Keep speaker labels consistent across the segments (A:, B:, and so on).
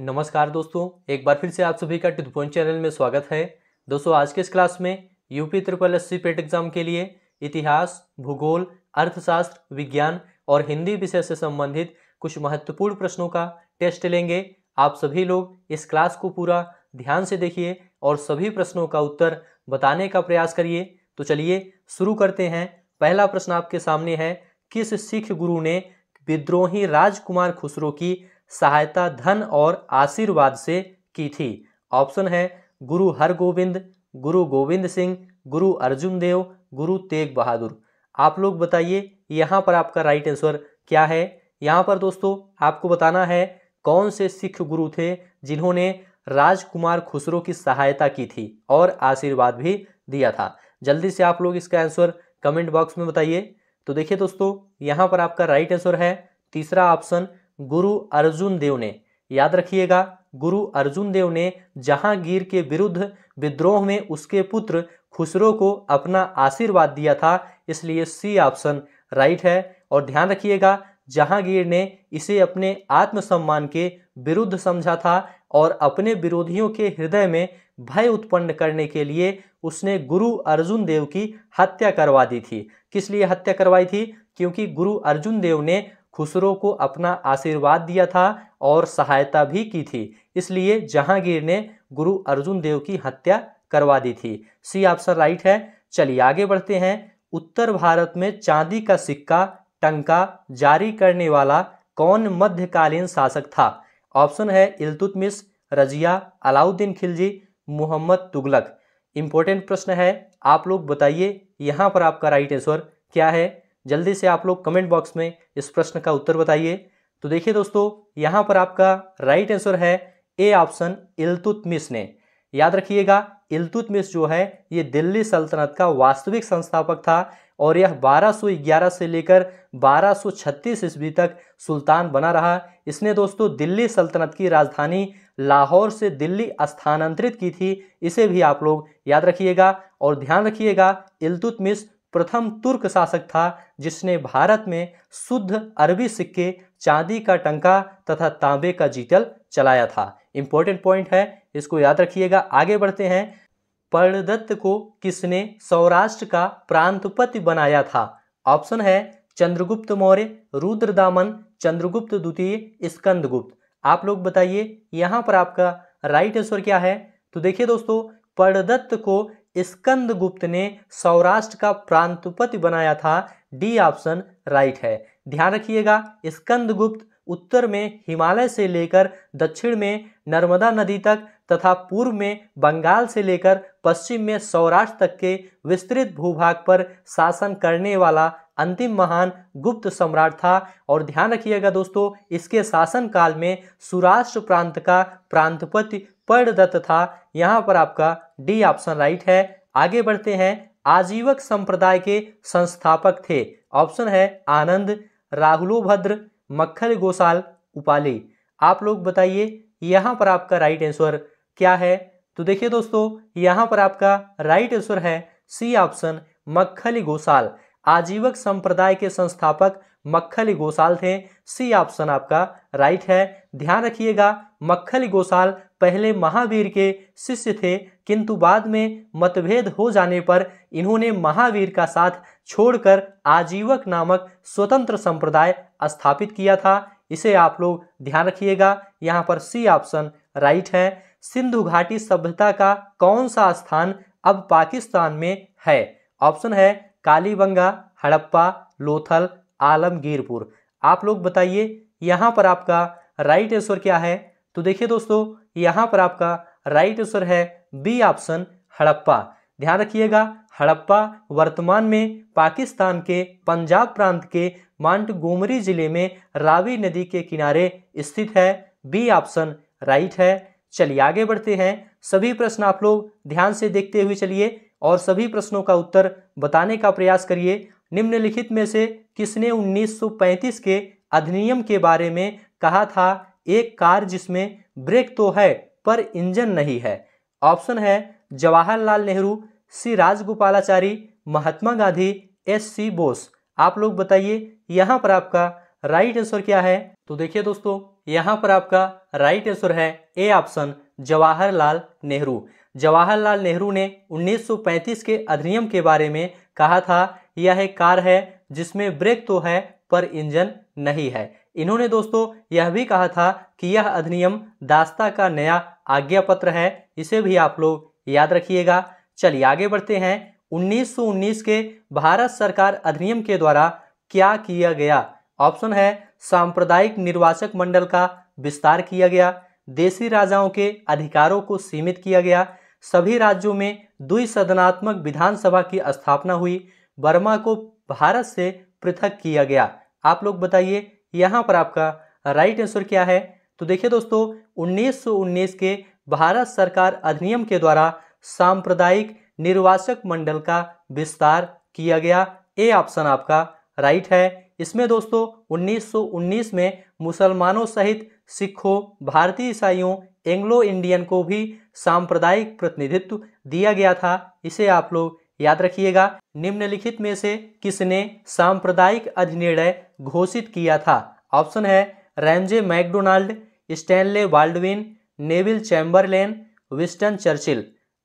A: नमस्कार दोस्तों एक बार फिर से आप सभी का टू पॉइंट चैनल में स्वागत है दोस्तों आज के इस क्लास में UP triple S C PET exam के लिए इतिहास भूगोल अर्थशास्त्र विज्ञान और हिंदी विषय से संबंधित कुछ महत्वपूर्ण प्रश्नों का टेस्ट लेंगे आप सभी लोग इस क्लास को पूरा ध्यान से देखिए और सभी प्रश्नों का उत्तर बताने का प्रयास करिए तो चलिए शुरू करते हैं पहला प्रश्न आपके सामने है किस सिख गुरु ने विद्रोही राजकुमार खुसरो की सहायता धन और आशीर्वाद से की थी ऑप्शन है गुरु हरगोविंद गुरु गोविंद सिंह गुरु अर्जुन देव गुरु तेग बहादुर आप लोग बताइए यहाँ पर आपका राइट आंसर क्या है यहाँ पर दोस्तों आपको बताना है कौन से सिख गुरु थे जिन्होंने राजकुमार खुसरो की सहायता की थी और आशीर्वाद भी दिया था जल्दी से आप लोग इसका आंसर कमेंट बॉक्स में बताइए तो देखिए दोस्तों यहाँ पर आपका राइट आंसर है तीसरा ऑप्शन गुरु अर्जुन देव ने याद रखिएगा गुरु अर्जुन देव ने जहांगीर के विरुद्ध विद्रोह में उसके पुत्र खुसरो को अपना आशीर्वाद दिया था इसलिए सी ऑप्शन राइट है और ध्यान रखिएगा जहांगीर ने इसे अपने आत्मसम्मान के विरुद्ध समझा था और अपने विरोधियों के हृदय में भय उत्पन्न करने के लिए उसने गुरु अर्जुन देव की हत्या करवा दी थी किस लिए हत्या करवाई थी क्योंकि गुरु अर्जुन देव ने खुसरो को अपना आशीर्वाद दिया था और सहायता भी की थी इसलिए जहांगीर ने गुरु अर्जुन देव की हत्या करवा दी थी सी ऑप्शन राइट है चलिए आगे बढ़ते हैं उत्तर भारत में चांदी का सिक्का टंका जारी करने वाला कौन मध्यकालीन शासक था ऑप्शन है इलतुतमिस रजिया अलाउद्दीन खिलजी मोहम्मद तुगलक इंपॉर्टेंट प्रश्न है आप लोग बताइए यहाँ पर आपका राइट आंसर क्या है जल्दी से आप लोग कमेंट बॉक्स में इस प्रश्न का उत्तर बताइए तो देखिए दोस्तों यहाँ पर आपका राइट आंसर है ए ऑप्शन इलतुतमिस ने याद रखिएगा इलतुतमिस जो है ये दिल्ली सल्तनत का वास्तविक संस्थापक था और यह 1211 से लेकर 1236 ईस्वी तक सुल्तान बना रहा इसने दोस्तों दिल्ली सल्तनत की राजधानी लाहौर से दिल्ली स्थानांतरित की थी इसे भी आप लोग याद रखिएगा और ध्यान रखिएगा इलतुतमिस प्रथम तुर्क शासक था जिसने भारत में शुद्ध अरबी सिक्के चांदी का टंका तथा तांबे का जीतल चलाया था इंपॉर्टेंट पॉइंट है इसको याद रखिएगा आगे बढ़ते हैं परदत्त को किसने सौराष्ट्र का प्रांतपति बनाया था ऑप्शन है चंद्रगुप्त मौर्य रुद्रदामन चंद्रगुप्त द्वितीय स्कंदगुप्त आप लोग बताइए यहाँ पर आपका राइट आंसर क्या है तो देखिए दोस्तों परदत्त को स्कंदगुप्त ने सौराष्ट्र का प्रांतपति बनाया था डी ऑप्शन राइट है ध्यान रखिएगा स्कंदगुप्त उत्तर में हिमालय से लेकर दक्षिण में नर्मदा नदी तक तथा पूर्व में बंगाल से लेकर पश्चिम में सौराष्ट्र तक के विस्तृत भूभाग पर शासन करने वाला अंतिम महान गुप्त सम्राट था और ध्यान रखिएगा दोस्तों इसके शासनकाल में सुराष्ट्र प्रांत का प्रांतपति दत्त था यहाँ पर आपका डी ऑप्शन राइट है आगे बढ़ते हैं आजीवक संप्रदाय के संस्थापक थे ऑप्शन है आनंद राहुलोभद्र मक्खल गोसाल उपाली आप लोग बताइए यहाँ पर आपका राइट आंसर क्या है तो देखिए दोस्तों यहाँ पर आपका राइट आंसर है सी ऑप्शन मक्खली गोसाल आजीवक संप्रदाय के संस्थापक मक्खली गोसाल थे सी ऑप्शन आपका राइट है ध्यान रखिएगा मक्खली गोसाल पहले महावीर के शिष्य थे किंतु बाद में मतभेद हो जाने पर इन्होंने महावीर का साथ छोड़कर आजीवक नामक स्वतंत्र संप्रदाय स्थापित किया था इसे आप लोग ध्यान रखिएगा यहाँ पर सी ऑप्शन राइट है सिंधु घाटी सभ्यता का कौन सा स्थान अब पाकिस्तान में है ऑप्शन है कालीबंगा हड़प्पा लोथल आलमगीरपुर आप लोग बताइए यहाँ पर आपका राइट आंसर क्या है तो देखिए दोस्तों यहाँ पर आपका राइट आंसर है बी ऑप्शन हड़प्पा ध्यान रखिएगा हड़प्पा वर्तमान में पाकिस्तान के पंजाब प्रांत के मांट गोमरी जिले में रावी नदी के किनारे स्थित है बी ऑप्शन राइट है चलिए आगे बढ़ते हैं सभी प्रश्न आप लोग ध्यान से देखते हुए चलिए और सभी प्रश्नों का उत्तर बताने का प्रयास करिए निम्नलिखित में से किसने 1935 के अधिनियम के बारे में कहा था एक कार जिसमें ब्रेक तो है पर इंजन नहीं है ऑप्शन है Jawaharlal Nehru C Rajagopalachari Mahatma Gandhi S C Bose आप लोग बताइए यहाँ पर आपका राइट आंसर क्या है तो देखिए दोस्तों यहाँ पर आपका राइट आंसर है ए ऑप्शन जवाहरलाल नेहरू जवाहरलाल नेहरू ने 1935 के अधिनियम के बारे में कहा था यह एक कार है जिसमें ब्रेक तो है पर इंजन नहीं है इन्होंने दोस्तों यह भी कहा था कि यह अधिनियम दास्ता का नया आज्ञा पत्र है इसे भी आप लोग याद रखिएगा चलिए आगे बढ़ते हैं 1919 के भारत सरकार अधिनियम के द्वारा क्या किया गया ऑप्शन है सांप्रदायिक निर्वाचक मंडल का विस्तार किया गया देशी राजाओं के अधिकारों को सीमित किया गया सभी राज्यों में द्विसदनात्मक विधानसभा की स्थापना हुई बर्मा को भारत से पृथक किया गया आप लोग बताइए यहाँ पर आपका राइट आंसर क्या है तो देखिए दोस्तों 1919 के भारत सरकार अधिनियम के द्वारा सांप्रदायिक निर्वाचक मंडल का विस्तार किया गया ए ऑप्शन आपका राइट है इसमें दोस्तों 1919 में मुसलमानों सहित सिखों भारतीय ईसाइयों एंग्लो इंडियन को भी सांप्रदायिक प्रतिनिधित्व दिया गया था इसे आप लोग याद रखिएगा निम्नलिखित में से किसने सांप्रदायिक अधिनिर्णय घोषित किया था ऑप्शन है Ramsay MacDonald Stanley Baldwin Neville Chamberlain Winston Churchill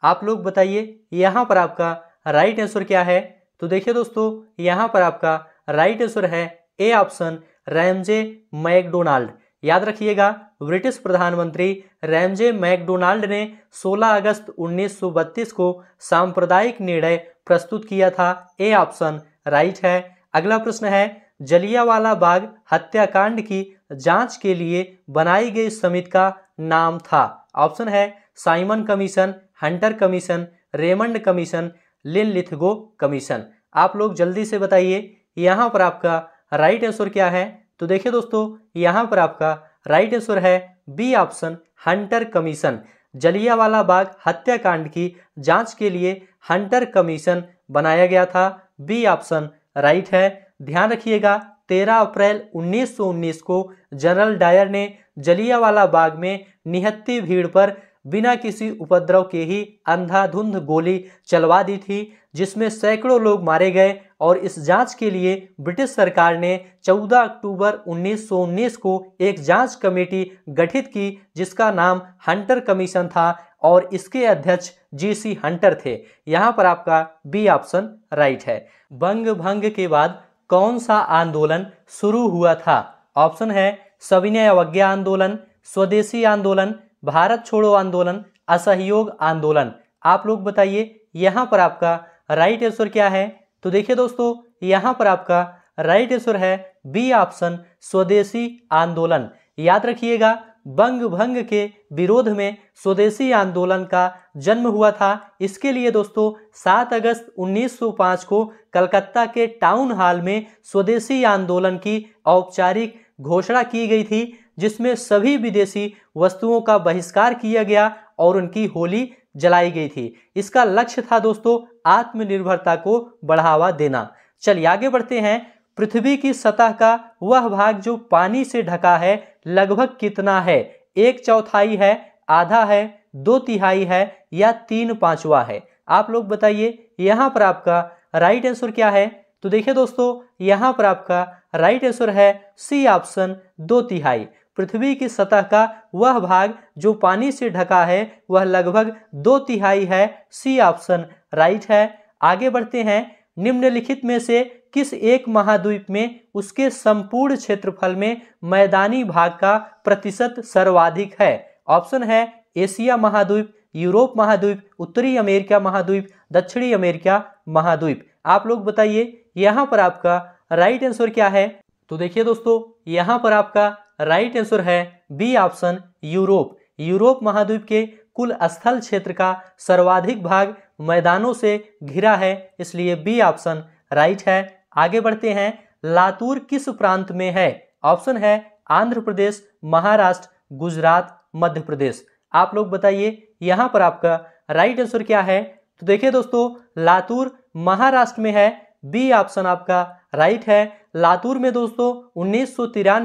A: आप लोग बताइए यहाँ पर आपका राइट आंसर क्या है तो देखिए दोस्तों यहाँ पर आपका राइट आंसर है ए ऑप्शन रैमजे मैकडोनाल्ड याद रखिएगा ब्रिटिश प्रधानमंत्री रैमजे मैकडोनाल्ड ने 16 अगस्त 1932 को सांप्रदायिक निर्णय प्रस्तुत किया था ए ऑप्शन राइट है अगला प्रश्न है जलियावाला बाग हत्याकांड की जांच के लिए बनाई गई समिति का नाम था ऑप्शन है Simon commission Hunter commission Raymond commission Linlithgow commission आप लोग जल्दी से बताइए यहाँ पर आपका राइट आंसर क्या है तो देखिए दोस्तों यहाँ पर आपका राइट आंसर है B option Hunter commission Jallianwala Bagh हत्याकांड की जांच के लिए हंटर कमीशन बनाया गया था बी ऑप्शन राइट है ध्यान रखिएगा 13 अप्रैल 1919 को जनरल डायर ने जलियावाला बाग में निहत्ती भीड़ पर बिना किसी उपद्रव के ही अंधाधुंध गोली चलवा दी थी जिसमें सैकड़ों लोग मारे गए और इस जांच के लिए ब्रिटिश सरकार ने 14 अक्टूबर 1919 को एक जांच कमेटी गठित की जिसका नाम हंटर कमीशन था और इसके अध्यक्ष जीसी सी हंटर थे यहाँ पर आपका बी ऑप्शन राइट है बंग भंग के बाद कौन सा आंदोलन शुरू हुआ था ऑप्शन है सविनय अवज्ञा आंदोलन स्वदेशी आंदोलन भारत छोड़ो आंदोलन असहयोग आंदोलन आप लोग बताइए यहाँ पर आपका राइट आंसर क्या है तो देखिए दोस्तों यहाँ पर आपका राइट आंसर है बी ऑप्शन स्वदेशी आंदोलन याद रखिएगा बंग भंग के विरोध में स्वदेशी आंदोलन का जन्म हुआ था इसके लिए दोस्तों 7 अगस्त 1905 को कलकत्ता के टाउन हॉल में स्वदेशी आंदोलन की औपचारिक घोषणा की गई थी जिसमें सभी विदेशी वस्तुओं का बहिष्कार किया गया और उनकी होली जलाई गई थी इसका लक्ष्य था दोस्तों आत्मनिर्भरता को बढ़ावा देना चलिए आगे बढ़ते हैं पृथ्वी की सतह का वह भाग जो पानी से ढका है लगभग कितना है एक चौथाई है आधा है दो तिहाई है या तीन पांचवा है आप लोग बताइए यहाँ पर आपका राइट आंसर क्या है तो देखिए दोस्तों यहाँ पर आपका राइट आंसर है सी ऑप्शन दो तिहाई पृथ्वी की सतह का वह भाग जो पानी से ढका है वह लगभग दो तिहाई है सी ऑप्शन राइट है आगे बढ़ते हैं निम्नलिखित में से किस एक महाद्वीप में उसके संपूर्ण क्षेत्रफल में मैदानी भाग का प्रतिशत सर्वाधिक है ऑप्शन है एशिया महाद्वीप यूरोप महाद्वीप उत्तरी अमेरिका महाद्वीप दक्षिणी अमेरिका महाद्वीप आप लोग बताइए यहाँ पर आपका राइट आंसर क्या है तो देखिए दोस्तों यहां पर आपका राइट आंसर है बी ऑप्शन यूरोप यूरोप महाद्वीप के कुल स्थल क्षेत्र का सर्वाधिक भाग मैदानों से घिरा है इसलिए बी ऑप्शन राइट है आगे बढ़ते हैं लातूर किस प्रांत में है ऑप्शन है आंध्र प्रदेश महाराष्ट्र गुजरात मध्य प्रदेश आप लोग बताइए यहां पर आपका राइट आंसर क्या है तो देखिए दोस्तों लातूर महाराष्ट्र में है बी ऑप्शन आपका राइट है लातूर में दोस्तों उन्नीस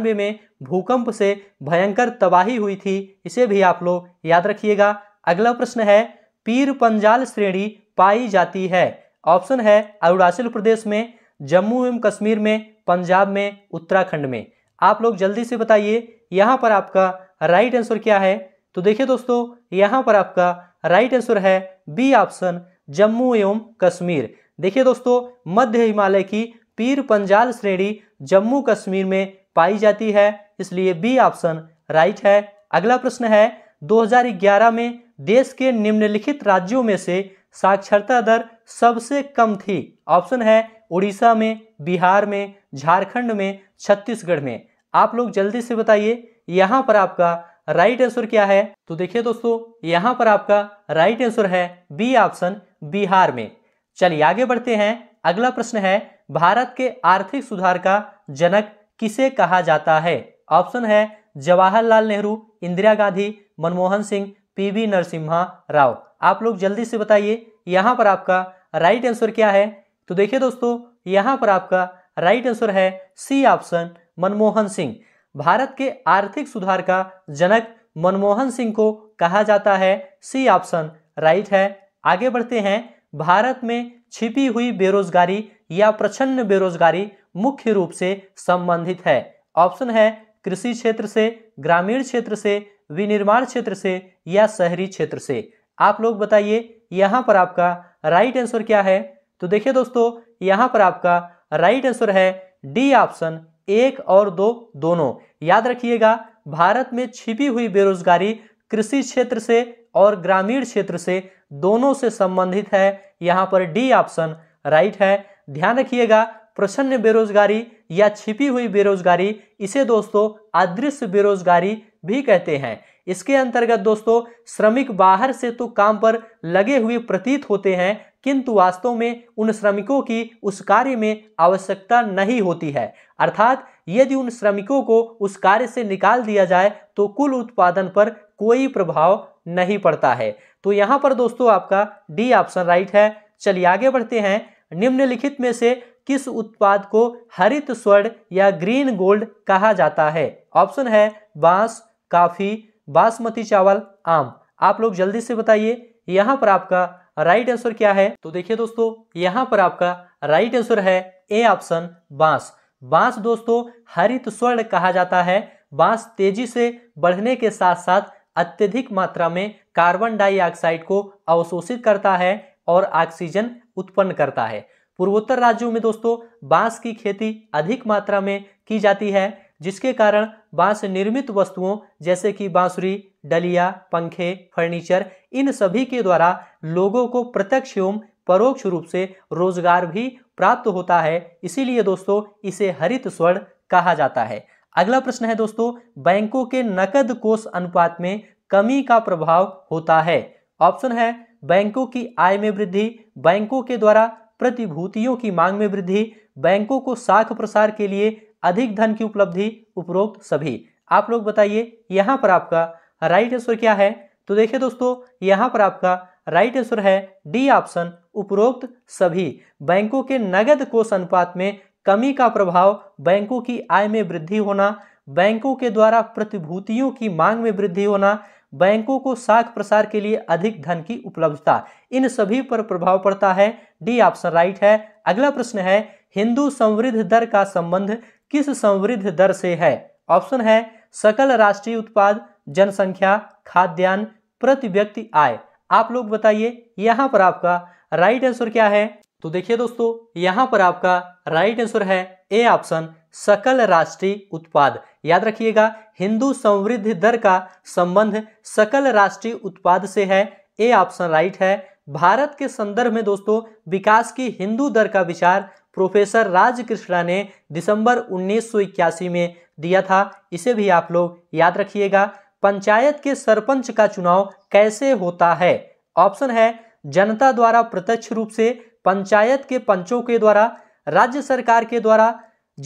A: में भूकंप से भयंकर तबाही हुई थी इसे भी आप लोग याद रखिएगा अगला प्रश्न है पीर पंजाल श्रेणी पाई जाती है ऑप्शन है अरुणाचल प्रदेश में जम्मू एवं कश्मीर में पंजाब में उत्तराखंड में आप लोग जल्दी से बताइए यहाँ पर आपका राइट आंसर क्या है तो देखिए दोस्तों यहाँ पर आपका राइट आंसर है बी ऑप्शन जम्मू एवं कश्मीर देखिए दोस्तों मध्य हिमालय की पीर पंजाल श्रेणी जम्मू कश्मीर में पाई जाती है इसलिए बी ऑप्शन राइट है अगला प्रश्न है 2011 में देश के निम्नलिखित राज्यों में से साक्षरता दर सबसे कम थी ऑप्शन है उड़ीसा में बिहार में झारखंड में छत्तीसगढ़ में आप लोग जल्दी से बताइए यहाँ पर आपका राइट आंसर क्या है तो देखिए दोस्तों यहाँ पर आपका राइट आंसर है बी ऑप्शन बिहार में चलिए आगे बढ़ते हैं अगला प्रश्न है भारत के आर्थिक सुधार का जनक किसे कहा जाता है ऑप्शन है जवाहरलाल नेहरू इंदिरा गांधी मनमोहन सिंह पीवी नरसिम्हा राव आप लोग जल्दी से बताइए यहाँ पर आपका राइट आंसर क्या है तो देखिए दोस्तों यहाँ पर आपका राइट आंसर है सी ऑप्शन मनमोहन सिंह भारत के आर्थिक सुधार का जनक मनमोहन सिंह को कहा जाता है सी ऑप्शन राइट है आगे बढ़ते हैं भारत में छिपी हुई बेरोजगारी या प्रचन्न बेरोजगारी मुख्य रूप से संबंधित है ऑप्शन है कृषि क्षेत्र से ग्रामीण क्षेत्र से विनिर्माण क्षेत्र से या शहरी क्षेत्र से आप लोग बताइए यहाँ पर आपका राइट आंसर क्या है तो देखिए दोस्तों यहाँ पर आपका राइट आंसर है डी ऑप्शन एक और दो दोनों याद रखिएगा भारत में छिपी हुई बेरोजगारी कृषि क्षेत्र से और ग्रामीण क्षेत्र से दोनों से संबंधित है यहाँ पर डी ऑप्शन राइट है ध्यान रखिएगा प्रसन्न बेरोजगारी या छिपी हुई बेरोजगारी इसे दोस्तों अदृश्य बेरोजगारी भी कहते हैं इसके अंतर्गत दोस्तों श्रमिक बाहर से तो काम पर लगे हुए प्रतीत होते हैं किंतु वास्तव में उन श्रमिकों की उस कार्य में आवश्यकता नहीं होती है अर्थात यदि उन श्रमिकों को उस कार्य से निकाल दिया जाए तो कुल उत्पादन पर कोई प्रभाव नहीं पड़ता है तो यहाँ पर दोस्तों आपका डी ऑप्शन राइट है चलिए आगे बढ़ते हैं निम्नलिखित में से किस उत्पाद को हरित स्वर्ण या ग्रीन गोल्ड कहा जाता है ऑप्शन है बांस काफी बासमती चावल आम आप लोग जल्दी से बताइए यहाँ पर आपका राइट आंसर क्या है तो देखिए दोस्तों यहाँ पर आपका राइट आंसर है ए ऑप्शन बांस बांस दोस्तों हरित स्वर्ण कहा जाता है बांस तेजी से बढ़ने के साथ साथ अत्यधिक मात्रा में कार्बन डाइऑक्साइड को अवशोषित करता है और ऑक्सीजन उत्पन्न करता है पूर्वोत्तर राज्यों में दोस्तों बांस की खेती अधिक मात्रा में की जाती है जिसके कारण बांस निर्मित वस्तुओं जैसे कि बांसुरी डलिया पंखे फर्नीचर इन सभी के द्वारा लोगों को प्रत्यक्ष एवं परोक्ष रूप से रोजगार भी प्राप्त होता है इसीलिए दोस्तों इसे हरित स्वर्ण कहा जाता है अगला प्रश्न है दोस्तों बैंकों के नकद कोष अनुपात में कमी का प्रभाव होता है ऑप्शन है बैंकों की आय में वृद्धि बैंकों के द्वारा प्रतिभूतियों की मांग में वृद्धि बैंकों को साख प्रसार के लिए अधिक धन की उपलब्धि उपरोक्त सभी आप लोग बताइए यहाँ पर आपका राइट आंसर क्या है तो देखिए दोस्तों यहाँ पर आपका राइट आंसर है डी ऑप्शन उपरोक्त सभी बैंकों के नगद कोष अनुपात में कमी का प्रभाव बैंकों की आय में वृद्धि होना बैंकों के द्वारा प्रतिभूतियों की मांग में वृद्धि होना बैंकों को साख प्रसार के लिए अधिक धन की उपलब्धता इन सभी पर प्रभाव पड़ता है डी ऑप्शन राइट है अगला प्रश्न है हिंदू समृद्ध दर का संबंध किस समृद्ध दर से है ऑप्शन है सकल राष्ट्रीय उत्पाद जनसंख्या खाद्यान्न प्रति व्यक्ति आय आप लोग बताइए यहाँ पर आपका राइट आंसर क्या है तो देखिए दोस्तों यहां पर आपका राइट आंसर है ए ऑप्शन सकल राष्ट्रीय उत्पाद याद रखिएगा हिंदू समृद्धि दर का संबंध सकल राष्ट्रीय उत्पाद से है ए ऑप्शन राइट है भारत के संदर्भ में दोस्तों विकास की हिंदू दर का विचार प्रोफेसर राजकृष्णा ने दिसंबर उन्नीस में दिया था इसे भी आप लोग याद रखिएगा पंचायत के सरपंच का चुनाव कैसे होता है ऑप्शन है जनता द्वारा प्रत्यक्ष रूप से पंचायत के पंचों के द्वारा राज्य सरकार के द्वारा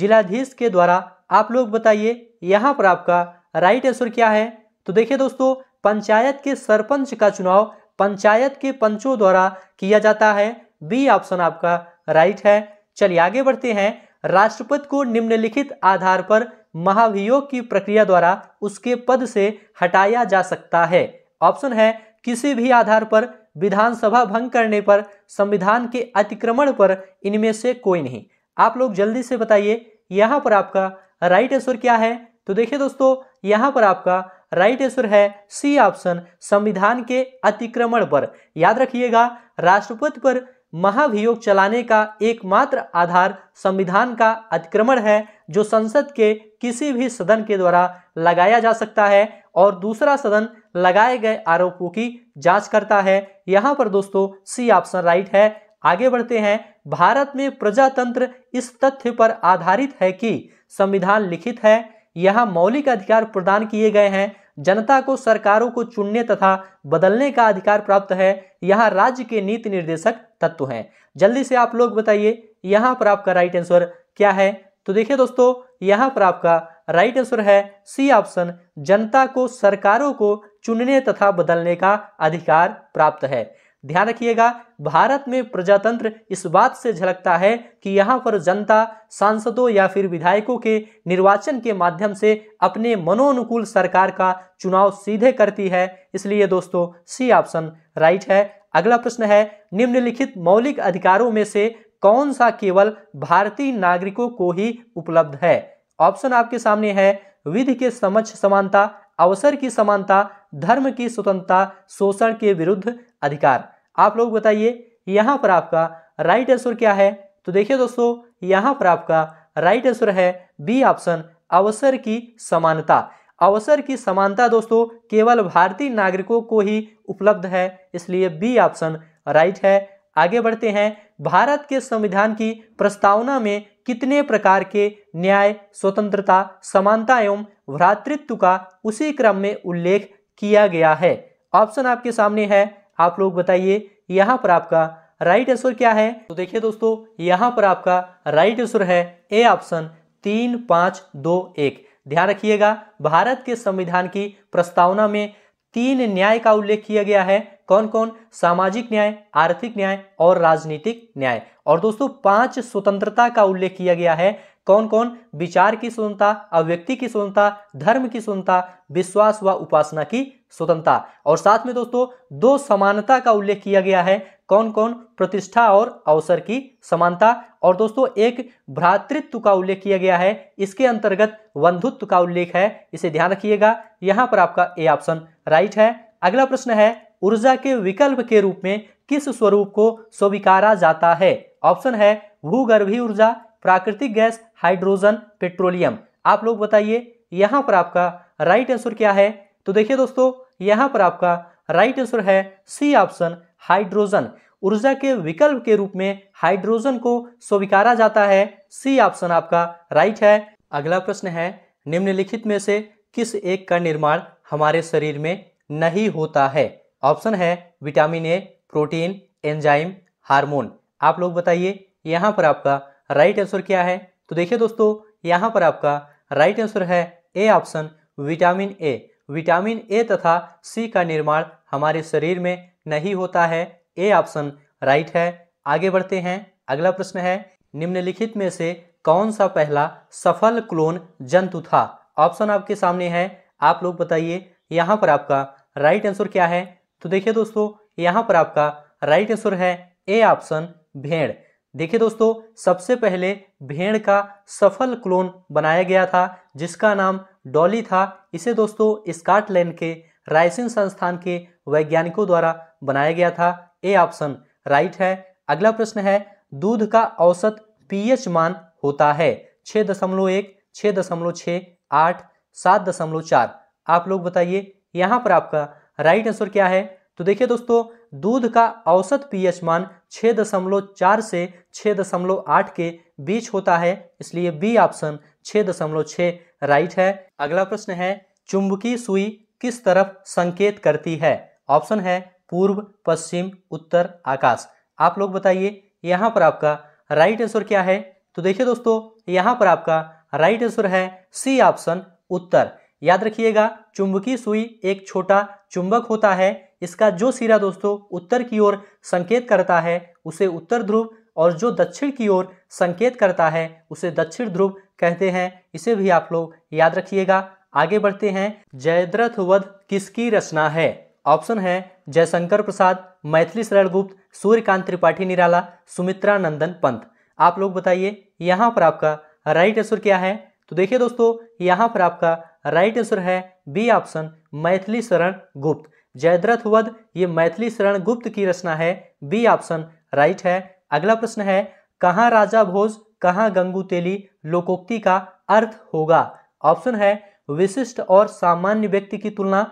A: जिलाधीश के द्वारा आप लोग बताइए यहाँ पर आपका राइट आंसर क्या है तो देखिए दोस्तों पंचायत के सरपंच का चुनाव पंचायत के पंचों द्वारा किया जाता है बी ऑप्शन आपका राइट है चलिए आगे बढ़ते हैं राष्ट्रपति को निम्नलिखित आधार पर महाभियोग की प्रक्रिया द्वारा उसके पद से हटाया जा सकता है ऑप्शन है किसी भी आधार पर विधानसभा भंग करने पर संविधान के अतिक्रमण पर इनमें से कोई नहीं आप लोग जल्दी से बताइए यहाँ पर आपका राइट आंसर क्या है तो देखिए दोस्तों यहाँ पर आपका राइट आंसर है सी ऑप्शन संविधान के अतिक्रमण पर याद रखिएगा राष्ट्रपति पर महाभियोग चलाने का एकमात्र आधार संविधान का अतिक्रमण है जो संसद के किसी भी सदन के द्वारा लगाया जा सकता है और दूसरा सदन लगाए गए आरोपों की जांच करता है यहां पर दोस्तों सी ऑप्शन राइट है आगे बढ़ते हैं भारत में प्रजातंत्र इस तथ्य पर आधारित है कि संविधान लिखित है यहाँ मौलिक अधिकार प्रदान किए गए हैं जनता को सरकारों को चुनने तथा बदलने का अधिकार प्राप्त है यहाँ राज्य के नीति निर्देशक तत्व हैं जल्दी से आप लोग बताइए यहाँ पर आपका राइट आंसर क्या है तो देखिए दोस्तों यहाँ पर आपका राइट आंसर है सी ऑप्शन जनता को सरकारों को चुनने तथा बदलने का अधिकार प्राप्त है ध्यान रखिएगा भारत में प्रजातंत्र इस बात से झलकता है कि यहाँ पर जनता सांसदों या फिर विधायकों के निर्वाचन के माध्यम से अपने मनोनुकूल सरकार का चुनाव सीधे करती है इसलिए दोस्तों सी ऑप्शन राइट है अगला प्रश्न है निम्नलिखित मौलिक अधिकारों में से कौन सा केवल भारतीय नागरिकों को ही उपलब्ध है ऑप्शन आपके सामने है विधि के समक्ष समानता अवसर की समानता धर्म की स्वतंत्रता शोषण के विरुद्ध अधिकार आप लोग बताइए यहाँ पर आपका राइट आंसर क्या है तो देखिए दोस्तों यहाँ पर आपका राइट आंसर है बी ऑप्शन अवसर की समानता अवसर की समानता दोस्तों केवल भारतीय नागरिकों को ही उपलब्ध है इसलिए बी ऑप्शन राइट है आगे बढ़ते हैं भारत के संविधान की प्रस्तावना में कितने प्रकार के न्याय स्वतंत्रता समानता एवं भ्रातृत्व का उसी क्रम में उल्लेख किया गया है ऑप्शन आपके सामने है आप लोग बताइए यहाँ पर आपका राइट आंसर क्या है तो देखिए दोस्तों यहाँ पर आपका राइट आंसर है ए ऑप्शन तीन पाँच दो एक ध्यान रखिएगा भारत के संविधान की प्रस्तावना में तीन न्याय का उल्लेख किया गया है कौन कौन सामाजिक न्याय आर्थिक न्याय और राजनीतिक न्याय और दोस्तों पांच स्वतंत्रता का उल्लेख किया गया है कौन कौन विचार की स्वतंत्रता अव्यक्ति की स्वतंत्रता धर्म की स्वतंत्रता विश्वास व उपासना की स्वतंत्रता और साथ में दोस्तों दो समानता का उल्लेख किया गया है कौन कौन प्रतिष्ठा और अवसर की समानता और दोस्तों एक भ्रातृत्व का उल्लेख किया गया है इसके अंतर्गत बंधुत्व का उल्लेख है इसे ध्यान रखिएगा यहाँ पर आपका ए ऑप्शन राइट है अगला प्रश्न है ऊर्जा के विकल्प के रूप में किस स्वरूप को स्वीकारा जाता है ऑप्शन है भूगर्भीय ऊर्जा प्राकृतिक गैस हाइड्रोजन पेट्रोलियम आप लोग बताइए यहाँ पर आपका राइट आंसर क्या है तो देखिए दोस्तों यहाँ पर आपका राइट आंसर है सी ऑप्शन हाइड्रोजन ऊर्जा के विकल्प के रूप में हाइड्रोजन को स्वीकारा जाता है सी ऑप्शन आपका राइट है अगला प्रश्न है निम्नलिखित में से किस एक का निर्माण हमारे शरीर में नहीं होता है ऑप्शन है vitamin A protein enzyme hormone आप लोग बताइए यहाँ पर आपका राइट आंसर क्या है तो देखिए दोस्तों यहाँ पर आपका राइट आंसर है A option vitamin A vitamin A तथा सी का निर्माण हमारे शरीर में नहीं होता है ए ऑप्शन राइट है आगे बढ़ते हैं अगला प्रश्न है निम्नलिखित में से कौन सा पहला सफल क्लोन जंतु था ऑप्शन आपके सामने है आप लोग बताइए यहाँ पर आपका राइट आंसर क्या है तो देखिए दोस्तों यहाँ पर आपका राइट आंसर है ए ऑप्शन भेड़ देखिए दोस्तों सबसे पहले भेड़ का सफल क्लोन बनाया गया था जिसका नाम डॉली था इसे दोस्तों स्कॉटलैंड के रायसिन संस्थान के वैज्ञानिकों द्वारा बनाया गया था ए ऑप्शन राइट है अगला प्रश्न है दूध का औसत पीएच मान होता है छ दशमलव एक छः दशमलव छः आठ सात दशमलव चार आप लोग बताइए यहाँ पर आपका राइट आंसर क्या है तो देखिए दोस्तों दूध का औसत पीएच मान 6.4 से 6.8 के बीच होता है इसलिए बी ऑप्शन 6.6 राइट है अगला प्रश्न है चुंबकीय सुई किस तरफ संकेत करती है ऑप्शन है पूर्व पश्चिम उत्तर आकाश आप लोग बताइए यहाँ पर आपका राइट आंसर क्या है तो देखिए दोस्तों यहाँ पर आपका राइट आंसर है सी ऑप्शन उत्तर याद रखिएगा चुंबकीय सुई एक छोटा चुंबक होता है इसका जो सिरा दोस्तों उत्तर की ओर संकेत करता है उसे उत्तर ध्रुव और जो दक्षिण की ओर संकेत करता है उसे दक्षिण ध्रुव कहते हैं इसे भी आप लोग याद रखिएगा आगे बढ़ते हैं जयद्रथ वध किसकी रचना है ऑप्शन है जयशंकर प्रसाद मैथिली शरण गुप्त सूर्यकांत त्रिपाठी निराला सुमित्रा नंदन पंत आप लोग बताइए यहाँ पर आपका राइट आंसर क्या है तो देखिए दोस्तों यहाँ पर आपका राइट आंसर है बी ऑप्शन मैथिली शरण गुप्त जयद्रथ वध ये मैथिली शरण गुप्त की रचना है बी ऑप्शन राइट है अगला प्रश्न है कहाँ राजा भोज कहाँ गंगू तेली लोकोक्ति का अर्थ होगा ऑप्शन है विशिष्ट और सामान्य व्यक्ति की तुलना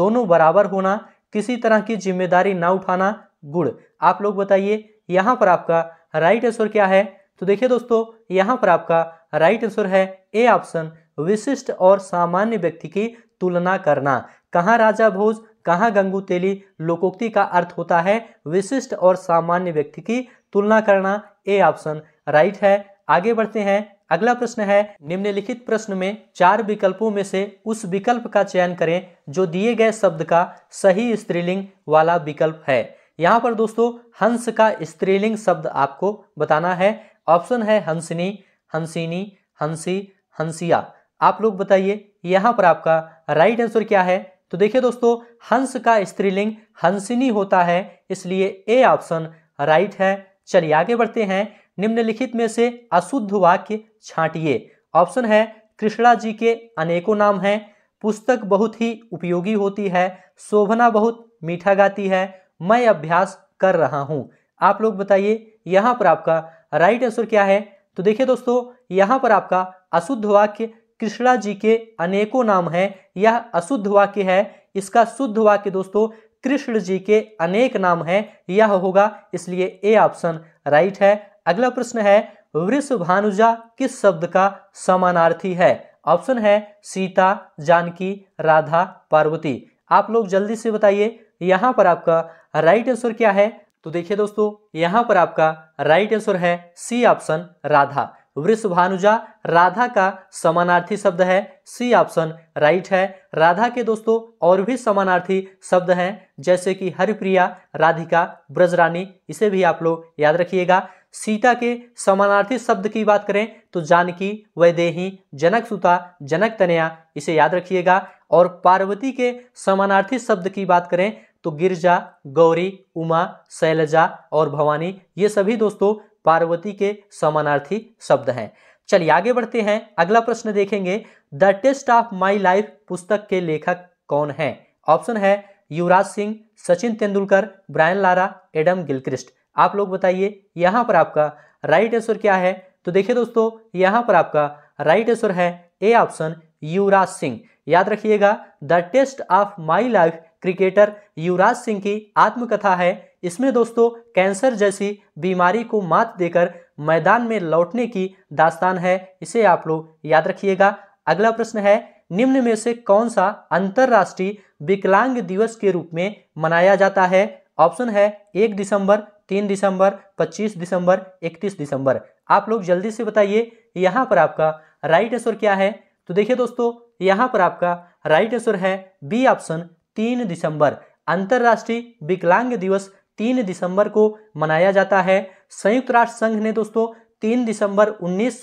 A: दोनों बराबर होना किसी तरह की जिम्मेदारी ना उठाना गुड़ आप लोग बताइए यहाँ पर आपका राइट आंसर क्या है तो देखिए दोस्तों यहाँ पर आपका राइट आंसर है ए ऑप्शन विशिष्ट और सामान्य व्यक्ति की तुलना करना कहाँ राजा भोज कहाँ गंगू तेली लोकोक्ति का अर्थ होता है विशिष्ट और सामान्य व्यक्ति की तुलना करना ए ऑप्शन राइट है आगे बढ़ते हैं अगला प्रश्न है निम्नलिखित प्रश्न में चार विकल्पों में से उस विकल्प का चयन करें जो दिए गए शब्द का सही स्त्रीलिंग वाला विकल्प है यहाँ पर दोस्तों हंस का स्त्रीलिंग शब्द आपको बताना है ऑप्शन है हंसनी हंसिनी हंसी हंसिया आप लोग बताइए यहाँ पर आपका राइट आंसर क्या है तो देखिए दोस्तों हंस का स्त्रीलिंग हंसिनी होता है इसलिए ए ऑप्शन राइट है चलिए आगे बढ़ते हैं निम्नलिखित में से अशुद्ध वाक्य छांटिए ऑप्शन है कृष्णा जी के अनेकों नाम हैं पुस्तक बहुत ही उपयोगी होती है शोभना बहुत मीठा गाती है मैं अभ्यास कर रहा हूँ आप लोग बताइए यहाँ पर आपका राइट आंसर क्या है तो देखिए दोस्तों यहाँ पर आपका अशुद्ध वाक्य कृष्णा जी के अनेकों नाम हैं यह अशुद्ध वाक्य है इसका शुद्ध वाक्य दोस्तों कृष्ण जी के अनेक नाम हैं यह होगा इसलिए ए ऑप्शन राइट है अगला प्रश्न है वृष भानुजा किस शब्द का समानार्थी है ऑप्शन है सीता जानकी राधा पार्वती आप लोग जल्दी से बताइए यहाँ पर आपका राइट आंसर क्या है तो देखिए दोस्तों यहाँ पर आपका राइट आंसर है सी ऑप्शन राधा वृषभानुजा राधा का समानार्थी शब्द है सी ऑप्शन राइट है राधा के दोस्तों और भी समानार्थी शब्द हैं जैसे कि हरिप्रिया राधिका ब्रजरानी इसे भी आप लोग याद रखिएगा सीता के समानार्थी शब्द की बात करें तो जानकी वैदेही जनक सुता जनक तनया इसे याद रखिएगा और पार्वती के समानार्थी शब्द की बात करें तो गिरजा गौरी उमा शैलजा और भवानी ये सभी दोस्तों पार्वती के समानार्थी शब्द हैं चलिए आगे बढ़ते हैं अगला प्रश्न देखेंगे The Test of My Life पुस्तक के लेखक कौन है ऑप्शन है Yuvraj Singh Sachin Tendulkar Brian Lara Adam Gilchrist आप लोग बताइए यहाँ पर आपका राइट आंसर क्या है तो देखिए दोस्तों यहाँ पर आपका राइट आंसर है ए ऑप्शन युवराज सिंह याद रखिएगा The Test of My Life cricketer Yuvraj Singh की आत्मकथा है इसमें दोस्तों कैंसर जैसी बीमारी को मात देकर मैदान में लौटने की दास्तान है इसे आप लोग याद रखिएगा अगला प्रश्न है निम्न में से कौन सा अंतर्राष्ट्रीय विकलांग दिवस के रूप में मनाया जाता है ऑप्शन है एक दिसंबर तीन दिसंबर पच्चीस दिसंबर इकतीस दिसंबर आप लोग जल्दी से बताइए यहाँ पर आपका राइट आंसर क्या है तो देखिए दोस्तों यहाँ पर आपका राइट आंसर है बी ऑप्शन तीन दिसंबर अंतर्राष्ट्रीय विकलांग दिवस तीन दिसंबर को मनाया जाता है संयुक्त राष्ट्र संघ ने दोस्तों तीन दिसंबर उन्नीस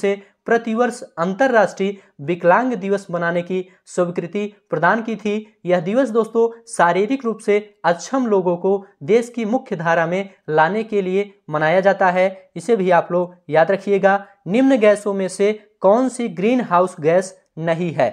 A: से प्रतिवर्ष अंतर्राष्ट्रीय विकलांग दिवस मनाने की स्वीकृति प्रदान की थी यह दिवस दोस्तों शारीरिक रूप से अक्षम लोगों को देश की मुख्य धारा में लाने के लिए मनाया जाता है इसे भी आप लोग याद रखिएगा निम्न गैसों में से कौन सी ग्रीन हाउस गैस नहीं है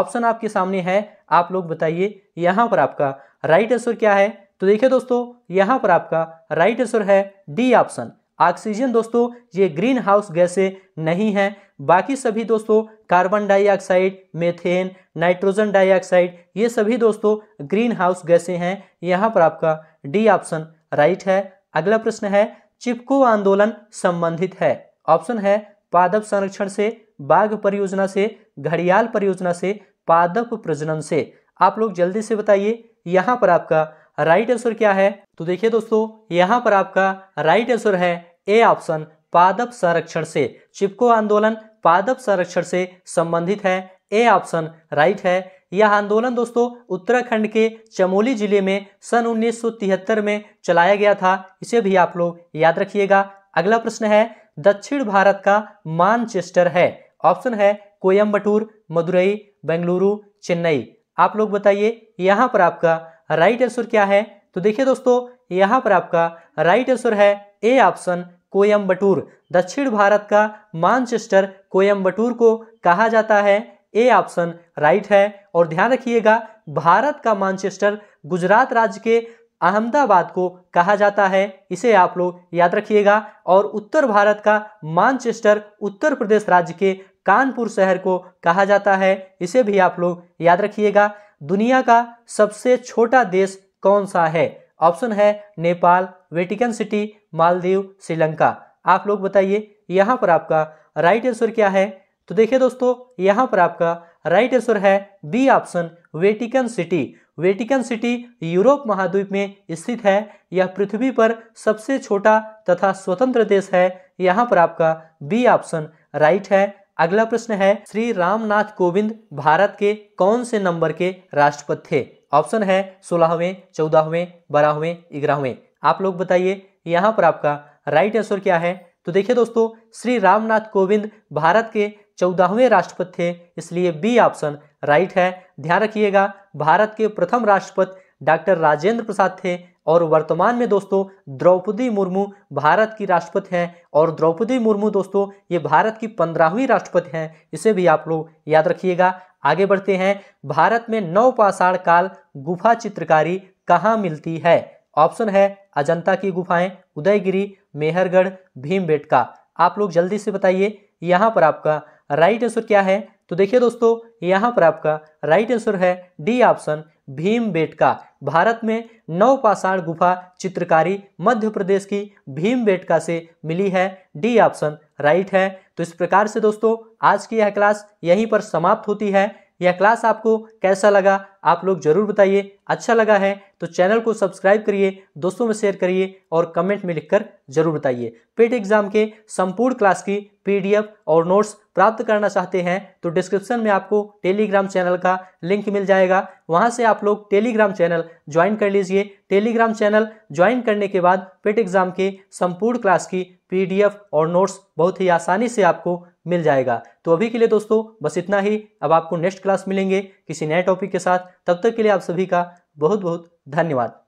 A: ऑप्शन आपके सामने है आप लोग बताइए यहाँ पर आपका राइट आंसर क्या है तो देखिए दोस्तों यहाँ पर आपका राइट आंसर है डी ऑप्शन ऑक्सीजन दोस्तों ये ग्रीन हाउस गैसें नहीं हैं बाकी सभी दोस्तों carbon dioxide methane nitrogen dioxide ये सभी दोस्तों ग्रीन हाउस गैसें हैं यहाँ पर आपका डी ऑप्शन राइट है अगला प्रश्न है चिपको आंदोलन संबंधित है ऑप्शन है पादप संरक्षण से बाघ परियोजना से घड़ियाल परियोजना से पादप प्रजनन से आप लोग जल्दी से बताइए यहाँ पर आपका राइट आंसर क्या है तो देखिए दोस्तों यहाँ पर आपका राइट आंसर है ए ऑप्शन पादप संरक्षण से चिपको आंदोलन पादप संरक्षण से संबंधित है ए ऑप्शन राइट है यह आंदोलन दोस्तों उत्तराखंड के चमोली जिले में सन 1973 में चलाया गया था इसे भी आप लोग याद रखिएगा अगला प्रश्न है दक्षिण भारत का मानचेस्टर है ऑप्शन है कोयम्बटूर मदुरई बेंगलुरु चेन्नई आप लोग बताइए यहाँ पर आपका राइट आंसर क्या है तो देखिए दोस्तों यहाँ पर आपका राइट आंसर है ए ऑप्शन कोयम्बटूर दक्षिण भारत का मानचेस्टर कोयम्बटूर को कहा जाता है ए ऑप्शन राइट है और ध्यान रखिएगा भारत का मानचेस्टर गुजरात राज्य के अहमदाबाद को कहा जाता है इसे आप लोग याद रखिएगा और उत्तर भारत का मानचेस्टर उत्तर प्रदेश राज्य के कानपुर शहर को कहा जाता है इसे भी आप लोग याद रखिएगा दुनिया का सबसे छोटा देश कौन सा है ऑप्शन है नेपाल वेटिकन सिटी मालदीव श्रीलंका आप लोग बताइए यहाँ पर आपका राइट आंसर क्या है तो देखिए दोस्तों यहाँ पर आपका राइट आंसर है B option Vatican City Vatican City Europe महाद्वीप में स्थित है यह पृथ्वी पर सबसे छोटा तथा स्वतंत्र देश है यहाँ पर आपका बी ऑप्शन राइट है अगला प्रश्न है श्री रामनाथ कोविंद भारत के कौन से नंबर के राष्ट्रपति थे ऑप्शन है सोलहवें चौदाहवें बारहवें ग्यारहवें आप लोग बताइए यहाँ पर आपका राइट आंसर क्या है तो देखिए दोस्तों श्री रामनाथ कोविंद भारत के चौदाहवें राष्ट्रपति थे इसलिए बी ऑप्शन राइट है ध्यान रखिएगा भारत के प्रथम राष्ट्रपति डॉक्टर राजेंद्र प्रसाद थे और वर्तमान में दोस्तों द्रौपदी मुर्मू भारत की राष्ट्रपति हैं और द्रौपदी मुर्मू दोस्तों ये भारत की पंद्रहवीं राष्ट्रपति हैं इसे भी आप लोग याद रखिएगा आगे बढ़ते हैं भारत में नवपाषाण काल गुफा चित्रकारी कहाँ मिलती है ऑप्शन है अजंता की गुफाएं उदयगिरी मेहरगढ़ भीमबेटका आप लोग जल्दी से बताइए यहाँ पर आपका राइट आंसर क्या है तो देखिए दोस्तों यहाँ पर आपका राइट आंसर है D option Bhimbetka Bharat में नौ पाषाण गुफा चित्रकारी मध्य प्रदेश की भीम बेटका से मिली है डी ऑप्शन राइट है तो इस प्रकार से दोस्तों आज की यह क्लास यहीं पर समाप्त होती है यह क्लास आपको कैसा लगा आप लोग ज़रूर बताइए अच्छा लगा है तो चैनल को सब्सक्राइब करिए दोस्तों में शेयर करिए और कमेंट में लिखकर जरूर बताइए पेट एग्जाम के संपूर्ण क्लास की पीडीएफ और नोट्स प्राप्त करना चाहते हैं तो डिस्क्रिप्शन में आपको टेलीग्राम चैनल का लिंक मिल जाएगा वहां से आप लोग टेलीग्राम चैनल ज्वाइन कर लीजिए टेलीग्राम चैनल ज्वाइन करने के बाद पेट एग्जाम के संपूर्ण क्लास की पी और नोट्स बहुत ही आसानी से आपको मिल जाएगा तो अभी के लिए दोस्तों बस इतना ही अब आपको नेक्स्ट क्लास मिलेंगे किसी नए टॉपिक के साथ तब तक के लिए आप सभी का बहुत बहुत धन्यवाद